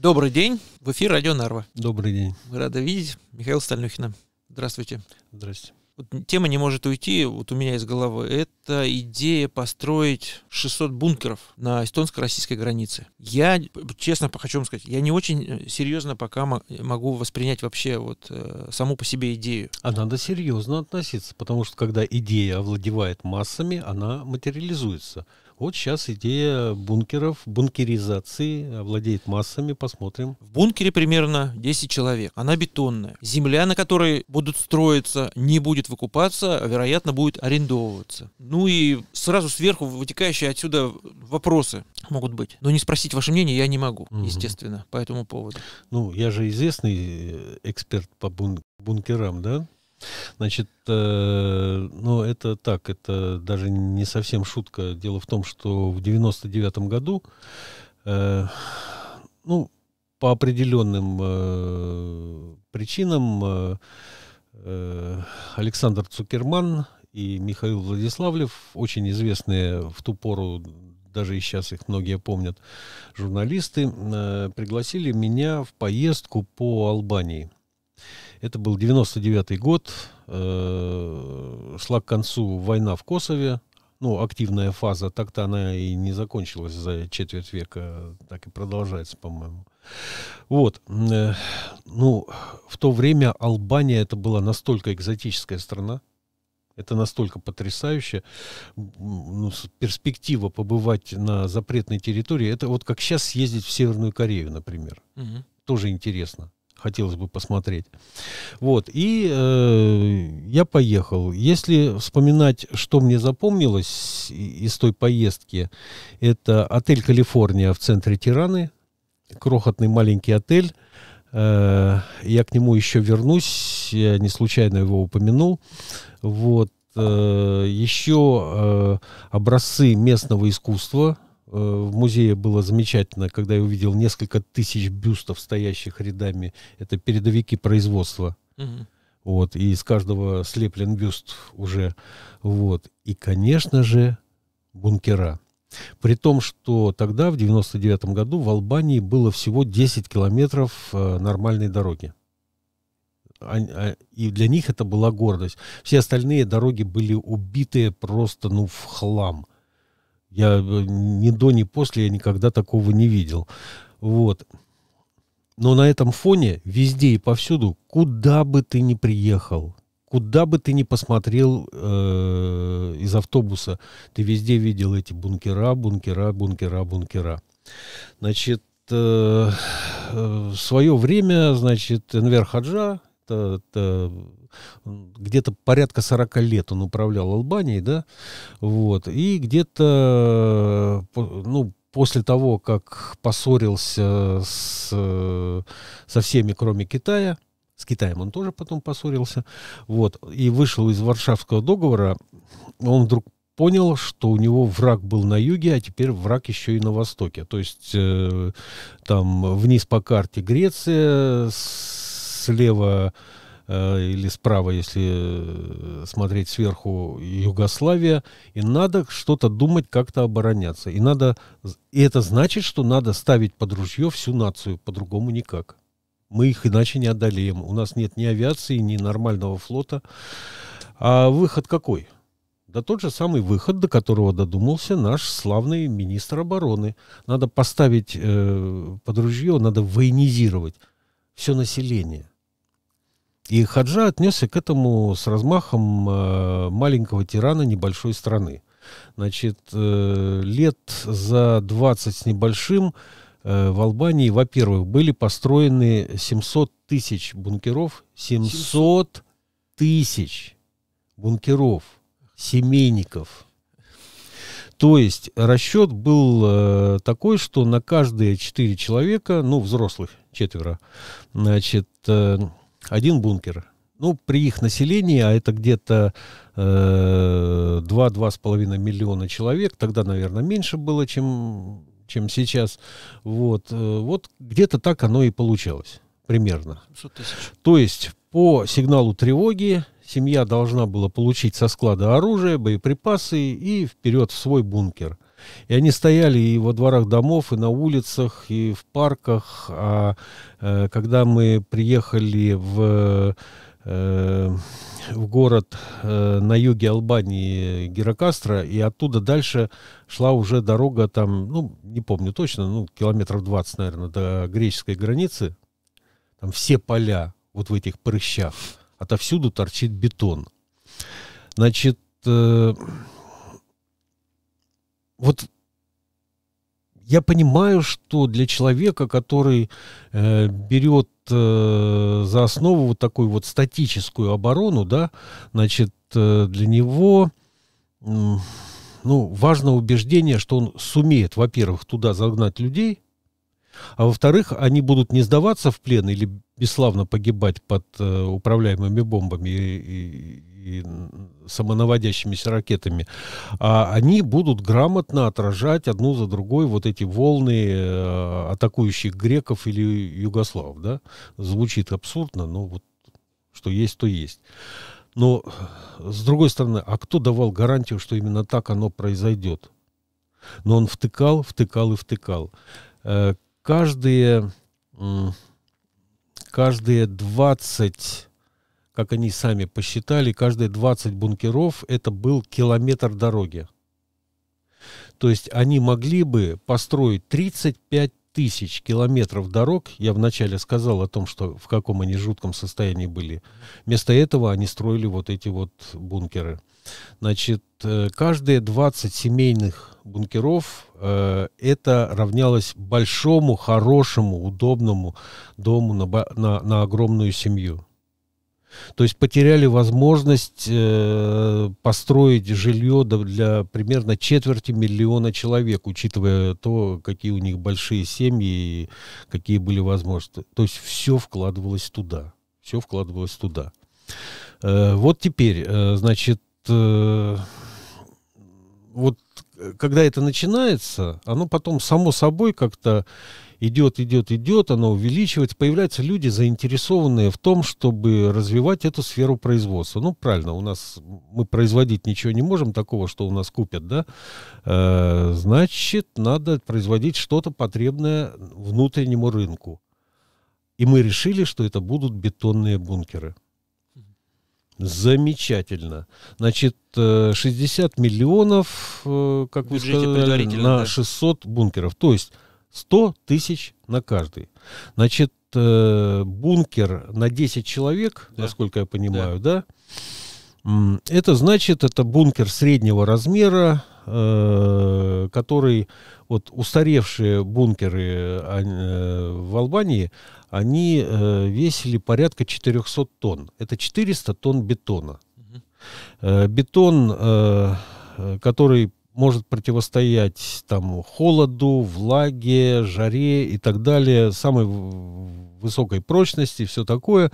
Добрый день. В эфир Радио Нарва. Добрый день. Мы рады видеть. Михаил Стальнюхина. Здравствуйте. Здравствуйте. Вот тема не может уйти вот у меня из головы. Это идея построить 600 бункеров на эстонско-российской границе. Я, честно хочу вам сказать, я не очень э, серьезно пока могу воспринять вообще вот э, саму по себе идею. А надо серьезно относиться, потому что когда идея овладевает массами, она материализуется. Вот сейчас идея бункеров, бункеризации владеет массами, посмотрим. В бункере примерно 10 человек. Она бетонная. Земля, на которой будут строиться, не будет выкупаться, а, вероятно, будет арендовываться. Ну и сразу сверху вытекающие отсюда вопросы могут быть. Но не спросить ваше мнение я не могу, угу. естественно, по этому поводу. Ну, я же известный э, эксперт по бункерам, да? Значит, э, ну это так, это даже не совсем шутка. Дело в том, что в 99 году, э, ну, по определенным э, причинам э, э, Александр Цукерман и Михаил Владиславлев, очень известные в ту пору, даже и сейчас их многие помнят, журналисты, э, пригласили меня в поездку по Албании. Это был 99 год, э, шла к концу война в Косове, ну, активная фаза, так-то она и не закончилась за четверть века, так и продолжается, по-моему. Вот, э, ну, в то время Албания это была настолько экзотическая страна, это настолько потрясающе. Ну, перспектива побывать на запретной территории, это вот как сейчас съездить в Северную Корею, например. Угу. Тоже интересно хотелось бы посмотреть. Вот, и э, я поехал. Если вспоминать, что мне запомнилось из той поездки, это отель «Калифорния» в центре Тираны, крохотный маленький отель. Э, я к нему еще вернусь, я не случайно его упомянул. Вот, э, еще э, образцы местного искусства – Э, в музее было замечательно, когда я увидел несколько тысяч бюстов, стоящих рядами. Это передовики производства. Угу. Вот, и из каждого слеплен бюст уже. Вот. И, конечно же, бункера. При том, что тогда, в 99 году, в Албании было всего 10 километров э, нормальной дороги. А, и для них это была гордость. Все остальные дороги были убитые просто, ну, в хлам. Я э, ни до, ни после я никогда такого не видел. Вот. Но на этом фоне везде и повсюду, куда бы ты ни приехал, куда бы ты ни посмотрел э, из автобуса, ты везде видел эти бункера, бункера, бункера, бункера. Значит, э, э в свое время, значит, Энвер Хаджа, это, это где-то порядка 40 лет он управлял Албанией, да, вот, и где-то, ну, после того, как поссорился с, со всеми, кроме Китая, с Китаем он тоже потом поссорился, вот, и вышел из Варшавского договора, он вдруг понял, что у него враг был на юге, а теперь враг еще и на востоке. То есть э, там вниз по карте Греция, с слева э, или справа, если э, смотреть сверху Югославия, и надо что-то думать, как-то обороняться. И, надо, и это значит, что надо ставить под ружье всю нацию, по-другому никак. Мы их иначе не одолеем. У нас нет ни авиации, ни нормального флота. А выход какой? Да тот же самый выход, до которого додумался наш славный министр обороны. Надо поставить э, под ружье, надо военизировать все население и Хаджа отнесся к этому с размахом э, маленького тирана небольшой страны. Значит, э, лет за 20 с небольшим э, в Албании, во-первых, были построены 700 тысяч бункеров. 700 тысяч бункеров, семейников. То есть расчет был такой, что на каждые четыре человека, ну, взрослых четверо, значит, один бункер. Ну, при их населении, а это где-то э, 2-2,5 миллиона человек, тогда, наверное, меньше было, чем, чем сейчас. Вот, э, вот где-то так оно и получалось примерно. То есть по сигналу тревоги семья должна была получить со склада оружие, боеприпасы и вперед в свой бункер – и они стояли и во дворах домов, и на улицах, и в парках. А э, когда мы приехали в э, в город э, на юге Албании Гирокастро, и оттуда дальше шла уже дорога там, ну, не помню точно, ну, километров 20, наверное, до греческой границы. Там все поля вот в этих прыщах. Отовсюду торчит бетон. Значит, э, вот я понимаю, что для человека, который э, берет э, за основу вот такую вот статическую оборону, да, значит, э, для него э, ну, важно убеждение, что он сумеет, во-первых, туда загнать людей, а во-вторых, они будут не сдаваться в плен или бесславно погибать под э, управляемыми бомбами и, и, и самонаводящимися ракетами, а они будут грамотно отражать одну за другой вот эти волны э, атакующих греков или югославов. Да? Звучит абсурдно, но вот что есть, то есть. Но, э, с другой стороны, а кто давал гарантию, что именно так оно произойдет? Но он втыкал, втыкал и втыкал э, каждые, каждые 20, как они сами посчитали, каждые 20 бункеров это был километр дороги. То есть они могли бы построить 35 тысяч километров дорог, я вначале сказал о том, что в каком они жутком состоянии были, вместо этого они строили вот эти вот бункеры. Значит, э, каждые 20 семейных бункеров э, это равнялось большому, хорошему, удобному дому на, на, на огромную семью. То есть потеряли возможность э, построить жилье для примерно четверти миллиона человек, учитывая то, какие у них большие семьи и какие были возможности. То есть все вкладывалось туда. Все вкладывалось туда. Э, вот теперь, э, значит, э, вот э, когда это начинается, оно потом само собой как-то идет, идет, идет, оно увеличивается, появляются люди, заинтересованные в том, чтобы развивать эту сферу производства. Ну, правильно, у нас мы производить ничего не можем такого, что у нас купят, да? Э, значит, надо производить что-то потребное внутреннему рынку. И мы решили, что это будут бетонные бункеры. Замечательно. Значит, 60 э, миллионов, э, как вы сказали, на 600 бункеров. То есть 100 тысяч на каждый. Значит, э, бункер на 10 человек, да. насколько я понимаю, да. да? Это значит, это бункер среднего размера, э, который, вот устаревшие бункеры а, э, в Албании, они э, весили порядка 400 тонн. Это 400 тонн бетона. Э, бетон, э, который может противостоять там холоду, влаге, жаре и так далее, самой высокой прочности, все такое,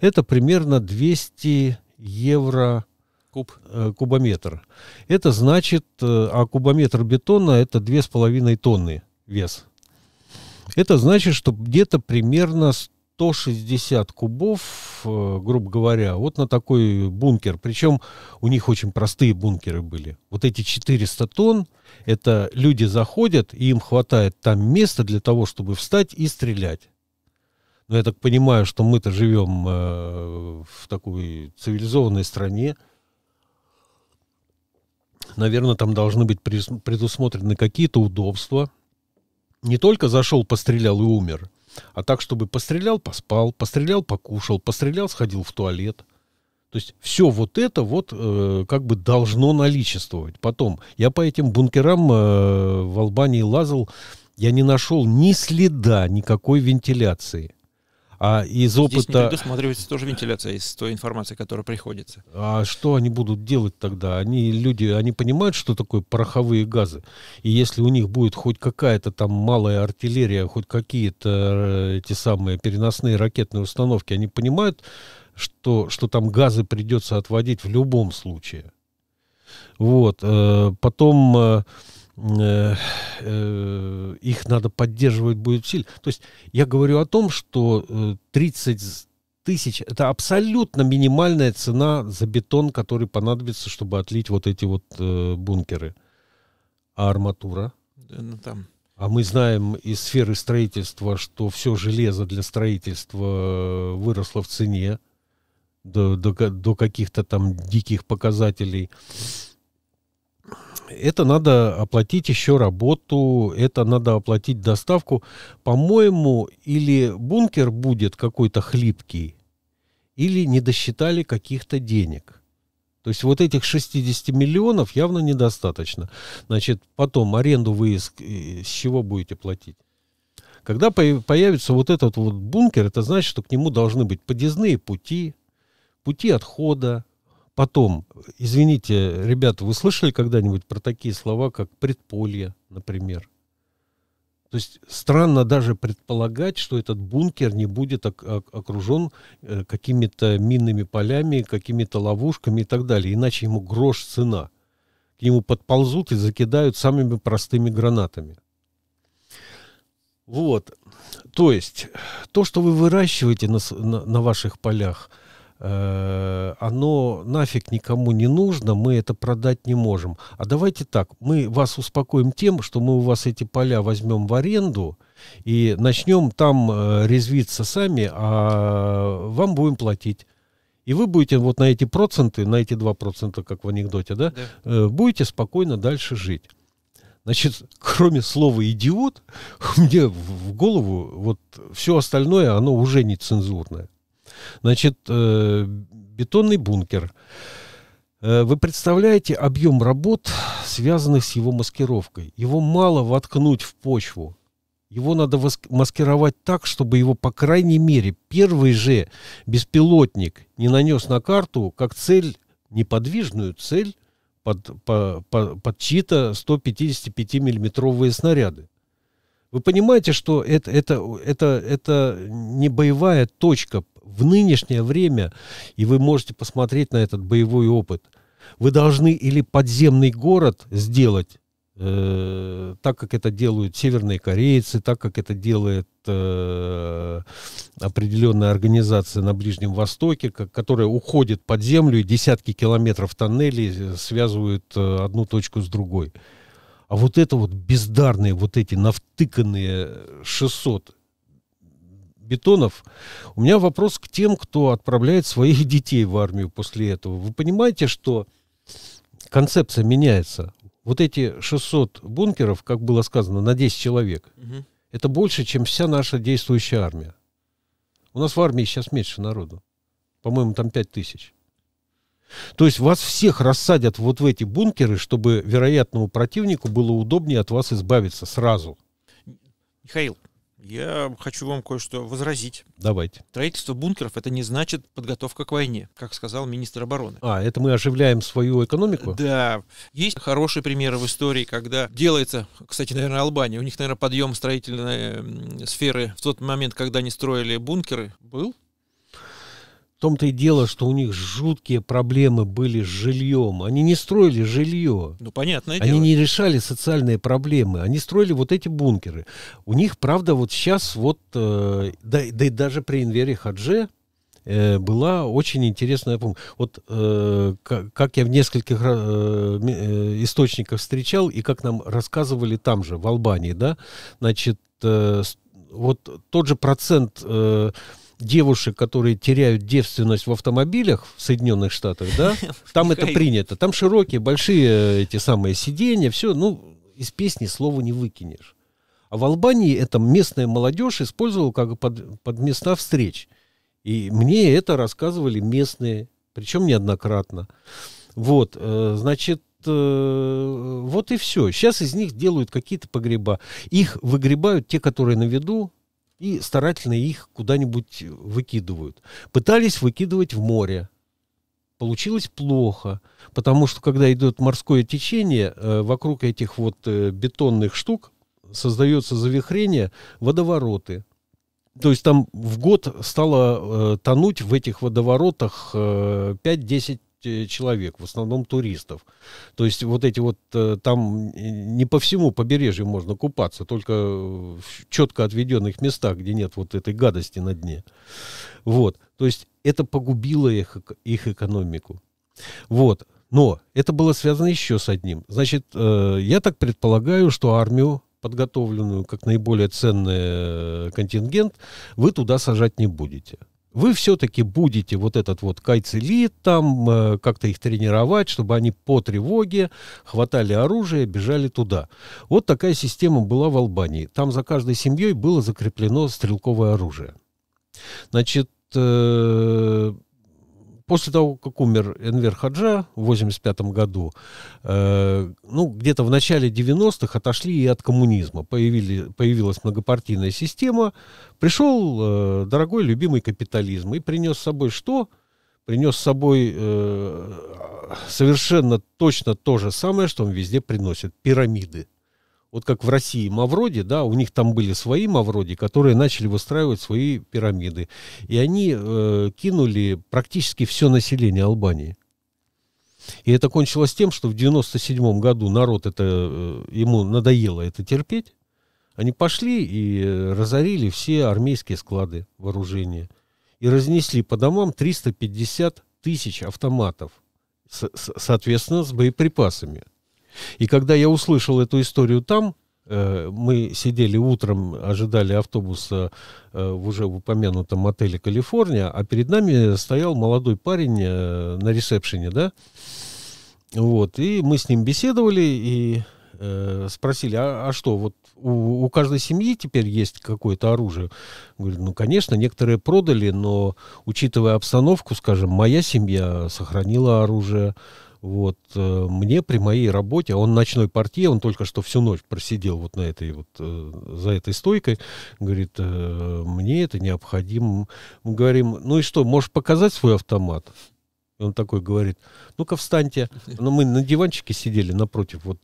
это примерно 200 евро Куб. Э, кубометр. Это значит, э, а кубометр бетона это две с половиной тонны вес. Это значит, что где-то примерно 160 кубов, э, грубо говоря, вот на такой бункер. Причем у них очень простые бункеры были. Вот эти 400 тонн, это люди заходят, и им хватает там места для того, чтобы встать и стрелять. Но я так понимаю, что мы-то живем э, в такой цивилизованной стране. Наверное, там должны быть предусмотрены какие-то удобства. Не только зашел, пострелял и умер – а так, чтобы пострелял, поспал, пострелял, покушал, пострелял, сходил в туалет. То есть все вот это вот э, как бы должно наличествовать. Потом, я по этим бункерам э, в Албании лазал, я не нашел ни следа никакой вентиляции. А из опыта... Здесь не предусматривается тоже вентиляция из той информации, которая приходится. А что они будут делать тогда? Они люди, они понимают, что такое пороховые газы. И если у них будет хоть какая-то там малая артиллерия, хоть какие-то э, эти самые переносные ракетные установки, они понимают, что, что там газы придется отводить в любом случае. Вот. Э, потом э, Э, э, их надо поддерживать будет сильно. То есть я говорю о том, что 30 э, тысяч – это абсолютно минимальная цена за бетон, который понадобится, чтобы отлить вот эти вот э, бункеры. А арматура? Да, ну, там. А мы знаем из сферы строительства, что все железо для строительства выросло в цене до, до, до каких-то там диких показателей это надо оплатить еще работу, это надо оплатить доставку. По-моему, или бункер будет какой-то хлипкий, или не досчитали каких-то денег. То есть вот этих 60 миллионов явно недостаточно. Значит, потом аренду вы с э, чего будете платить? Когда появится вот этот вот бункер, это значит, что к нему должны быть подъездные пути, пути отхода, Потом, извините, ребята, вы слышали когда-нибудь про такие слова, как предполье, например? То есть странно даже предполагать, что этот бункер не будет окружен э, какими-то минными полями, какими-то ловушками и так далее. Иначе ему грош цена. К нему подползут и закидают самыми простыми гранатами. Вот. То есть то, что вы выращиваете на, на, на ваших полях – Э, оно нафиг никому не нужно, мы это продать не можем. А давайте так, мы вас успокоим тем, что мы у вас эти поля возьмем в аренду и начнем там э, резвиться сами, а вам будем платить. И вы будете вот на эти проценты, на эти 2%, как в анекдоте, да, да. Э, будете спокойно дальше жить. Значит, кроме слова «идиот», мне в голову вот все остальное, оно уже не цензурное. Значит, э, бетонный бункер. Э, вы представляете объем работ, связанных с его маскировкой? Его мало воткнуть в почву. Его надо маскировать так, чтобы его, по крайней мере, первый же беспилотник не нанес на карту как цель, неподвижную цель под, по, по, под чьи-то 155-миллиметровые снаряды. Вы понимаете, что это, это, это, это не боевая точка в нынешнее время, и вы можете посмотреть на этот боевой опыт, вы должны или подземный город сделать, э, так как это делают северные корейцы, так как это делает э, определенная организация на Ближнем Востоке, как, которая уходит под землю и десятки километров тоннелей э, связывают э, одну точку с другой. А вот это вот бездарные, вот эти навтыканные 600 Бетонов, у меня вопрос к тем, кто отправляет своих детей в армию после этого. Вы понимаете, что концепция меняется? Вот эти 600 бункеров, как было сказано, на 10 человек, угу. это больше, чем вся наша действующая армия. У нас в армии сейчас меньше народу. По-моему, там 5 тысяч. То есть вас всех рассадят вот в эти бункеры, чтобы вероятному противнику было удобнее от вас избавиться сразу. Михаил, я хочу вам кое-что возразить. Давайте. Строительство бункеров это не значит подготовка к войне, как сказал министр обороны. А, это мы оживляем свою экономику? Да. Есть хорошие примеры в истории, когда делается, кстати, наверное, Албания. У них, наверное, подъем строительной сферы в тот момент, когда они строили бункеры, был в том-то и дело, что у них жуткие проблемы были с жильем. Они не строили жилье. Ну, понятно. Они дело. не решали социальные проблемы. Они строили вот эти бункеры. У них, правда, вот сейчас вот, э, да, да и даже при Инвере Хадже э, была очень интересная помощь. Вот э, как, как я в нескольких э, э, источниках встречал, и как нам рассказывали там же, в Албании, да, значит, э, вот тот же процент... Э, девушек, которые теряют девственность в автомобилях в Соединенных Штатах, да, там это принято. Там широкие, большие э, эти самые сиденья, все, ну, из песни слова не выкинешь. А в Албании это местная молодежь использовала как под, под места встреч. И мне это рассказывали местные, причем неоднократно. Вот, э, значит, э, вот и все. Сейчас из них делают какие-то погреба. Их выгребают те, которые на виду, и старательно их куда-нибудь выкидывают. Пытались выкидывать в море. Получилось плохо, потому что когда идет морское течение, э, вокруг этих вот э, бетонных штук создается завихрение, водовороты. То есть там в год стало э, тонуть в этих водоворотах э, 5-10 Э, человек, в основном туристов. То есть вот эти вот э, там э, не по всему побережью можно купаться, только в четко отведенных местах, где нет вот этой гадости на дне. Вот. То есть это погубило их, их экономику. Вот. Но это было связано еще с одним. Значит, я так предполагаю, что армию, подготовленную как наиболее ценный контингент, вы туда сажать не будете вы все-таки будете вот этот вот кайцелит там, э, как-то их тренировать, чтобы они по тревоге хватали оружие, бежали туда. Вот такая система была в Албании. Там за каждой семьей было закреплено стрелковое оружие. Значит, э, После того, как умер Энвер Хаджа в 85 году, э, ну, где-то в начале 90-х отошли и от коммунизма. Появили, появилась многопартийная система. Пришел э, дорогой, любимый капитализм и принес с собой что? Принес с собой э, совершенно точно то же самое, что он везде приносит. Пирамиды. Вот как в России Мавроди, да, у них там были свои Мавроди, которые начали выстраивать свои пирамиды. И они э, кинули практически все население Албании. И это кончилось тем, что в 1997 году народ это, э, ему надоело это терпеть. Они пошли и э, разорили все армейские склады вооружения. И разнесли по домам 350 тысяч автоматов, соответственно, с боеприпасами. И когда я услышал эту историю там, э, мы сидели утром, ожидали автобуса э, в уже упомянутом отеле «Калифорния», а перед нами стоял молодой парень э, на ресепшене, да? Вот, и мы с ним беседовали и э, спросили, а, а что, вот у, у каждой семьи теперь есть какое-то оружие? Говорит, ну, конечно, некоторые продали, но, учитывая обстановку, скажем, моя семья сохранила оружие, вот э, мне при моей работе, а он ночной партии, он только что всю ночь просидел вот на этой вот э, за этой стойкой, говорит, э, мне это необходимо. Мы говорим, ну и что, можешь показать свой автомат? И он такой говорит, ну-ка встаньте. Но ну, мы на диванчике сидели напротив, вот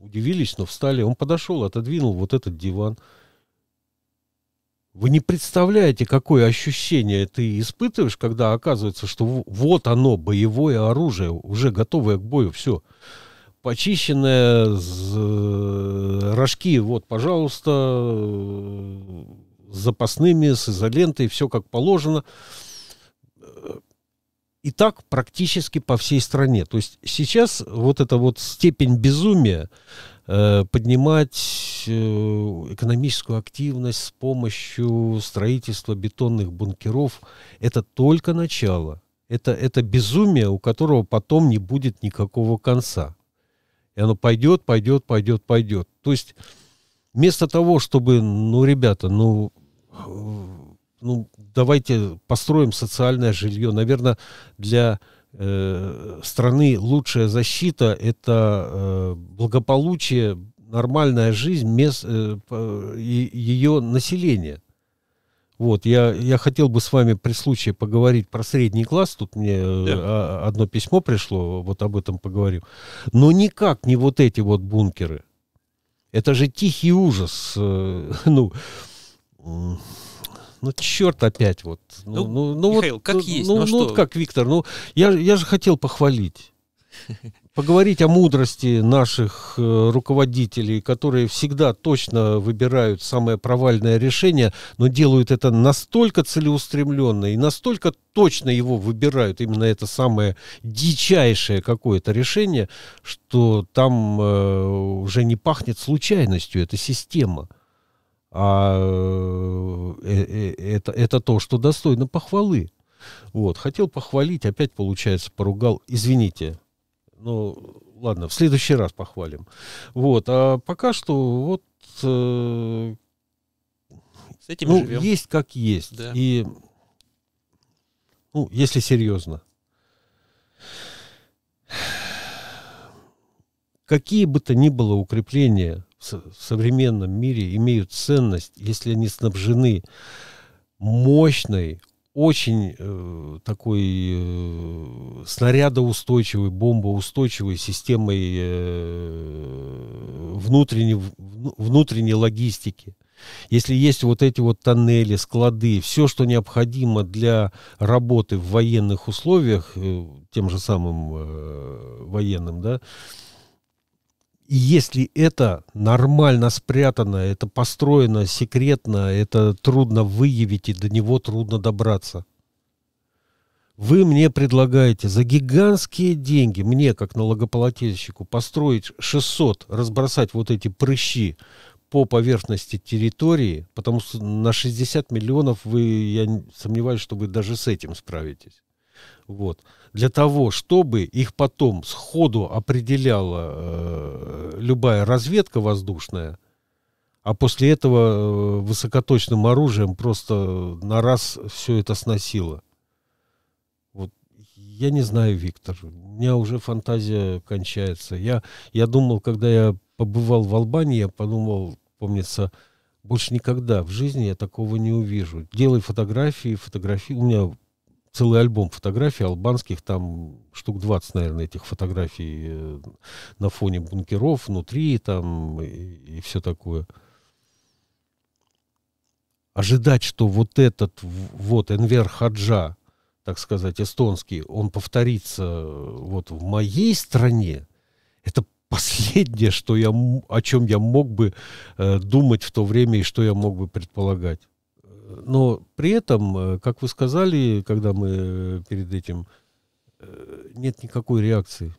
удивились, но встали. Он подошел, отодвинул вот этот диван. Вы не представляете, какое ощущение ты испытываешь, когда оказывается, что вот оно, боевое оружие, уже готовое к бою, все. Почищенное, рожки, вот, пожалуйста, э, с запасными, с изолентой, все как положено и так практически по всей стране. То есть сейчас вот эта вот степень безумия э, поднимать э, экономическую активность с помощью строительства бетонных бункеров, это только начало. Это, это безумие, у которого потом не будет никакого конца. И оно пойдет, пойдет, пойдет, пойдет. То есть вместо того, чтобы, ну, ребята, ну, ну, давайте построим социальное жилье. Наверное, для э, страны лучшая защита – это э, благополучие, нормальная жизнь мест, э, ее населения. Вот, я, я хотел бы с вами при случае поговорить про средний класс. Тут мне э, да. А, одно письмо пришло, вот об этом поговорим. Но никак не вот эти вот бункеры. Это же тихий ужас. Э, ну, ну черт опять вот. Ну, ну, ну, ну Михаил, вот, как ну, есть. Ну, ну, что? А ну вот как, Виктор, ну я, я же хотел похвалить. Поговорить о мудрости наших э, руководителей, которые всегда точно выбирают самое провальное решение, но делают это настолько целеустремленно и настолько точно его выбирают, именно это самое дичайшее какое-то решение, что там э, уже не пахнет случайностью, это система а э, э, это, это то, что достойно похвалы. Вот, хотел похвалить, опять, получается, поругал. Извините, ну, ладно, в следующий раз похвалим. Вот, а пока что вот... Э, С этим ну, живем. есть как есть. Да. И, ну, если серьезно, какие бы то ни было укрепления в современном мире имеют ценность, если они снабжены мощной, очень э, такой э, снарядоустойчивой, бомбоустойчивой системой э, внутренней, ну, внутренней логистики. Если есть вот эти вот тоннели, склады, все, что необходимо для работы в военных условиях, э, тем же самым э, военным, да, э, и если это нормально спрятано, это построено секретно, это трудно выявить и до него трудно добраться. Вы мне предлагаете за гигантские деньги, мне как налогоплательщику, построить 600, разбросать вот эти прыщи по поверхности территории, потому что на 60 миллионов вы, я сомневаюсь, что вы даже с этим справитесь. Вот. Для того, чтобы их потом сходу определяла э, любая разведка воздушная, а после этого э, высокоточным оружием просто на раз все это сносило. Вот я не знаю, Виктор, у меня уже фантазия кончается. Я, я думал, когда я побывал в Албании, я подумал, помнится, больше никогда в жизни я такого не увижу. Делай фотографии, фотографии. У меня целый альбом фотографий албанских, там штук 20, наверное, этих фотографий э, на фоне бункеров, внутри там и, и все такое. Ожидать, что вот этот, вот Энвер Хаджа, так сказать, эстонский, он повторится э, вот в моей стране, это последнее, что я, о чем я мог бы э, думать в то время и что я мог бы предполагать. Но при этом, э, как вы сказали, когда мы э, перед этим, э, нет никакой реакции.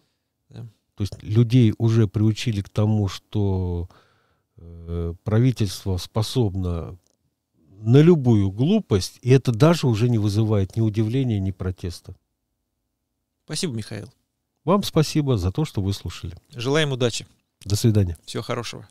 То есть людей уже приучили к тому, что правительство способно на любую глупость, и это даже уже не вызывает ни удивления, ни протеста. Спасибо, Михаил. Вам спасибо за то, что вы слушали. Желаем удачи. До свидания. Всего хорошего.